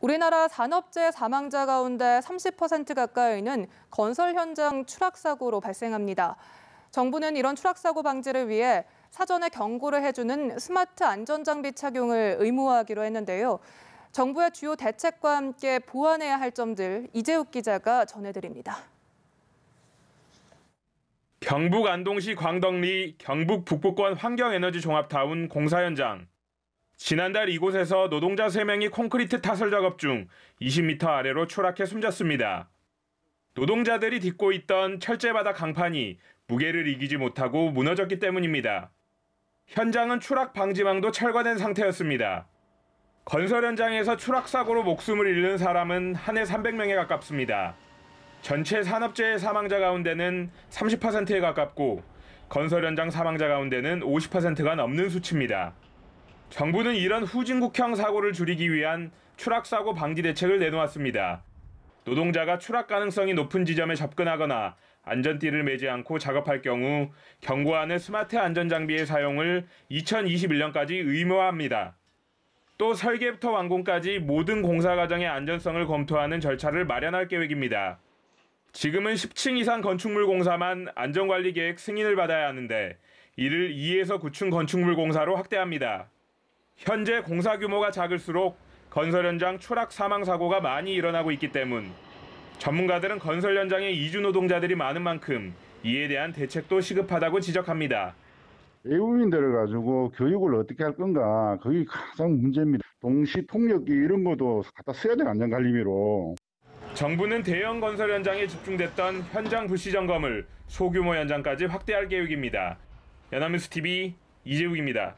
우리나라 산업재해 사망자 가운데 30% 가까이는 건설 현장 추락사고로 발생합니다. 정부는 이런 추락사고 방지를 위해 사전에 경고를 해주는 스마트 안전장비 착용을 의무화하기로 했는데요. 정부의 주요 대책과 함께 보완해야 할 점들 이재욱 기자가 전해드립니다. 경북 안동시 광덕리 경북 북부권 환경에너지 종합타운 공사 현장. 지난달 이곳에서 노동자 3명이 콘크리트 타설 작업 중 20m 아래로 추락해 숨졌습니다. 노동자들이 딛고 있던 철제바닥 강판이 무게를 이기지 못하고 무너졌기 때문입니다. 현장은 추락 방지망도 철거된 상태였습니다. 건설 현장에서 추락 사고로 목숨을 잃는 사람은 한 해 300명에 가깝습니다. 전체 산업재해 사망자 가운데는 30%에 가깝고 건설 현장 사망자 가운데는 50%가 넘는 수치입니다. 정부는 이런 후진국형 사고를 줄이기 위한 추락사고 방지 대책을 내놓았습니다. 노동자가 추락 가능성이 높은 지점에 접근하거나 안전띠를 매지 않고 작업할 경우 경고하는 스마트 안전장비의 사용을 2021년까지 의무화합니다. 또 설계부터 완공까지 모든 공사 과정의 안전성을 검토하는 절차를 마련할 계획입니다. 지금은 10층 이상 건축물 공사만 안전관리 계획 승인을 받아야 하는데 이를 2에서 9층 건축물 공사로 확대합니다. 현재 공사 규모가 작을수록 건설 현장 추락 사망 사고가 많이 일어나고 있기 때문 전문가들은 건설 현장에 이주 노동자들이 많은 만큼 이에 대한 대책도 시급하다고 지적합니다. 외국인들을 가지고 교육을 어떻게 할 건가 그게 가장 문제입니다. 동시 통역기 이런 것도 갖다 써야 될 안전관리미로. 정부는 대형 건설 현장에 집중됐던 현장 불시 점검을 소규모 현장까지 확대할 계획입니다. 연합뉴스 TV 이재욱입니다.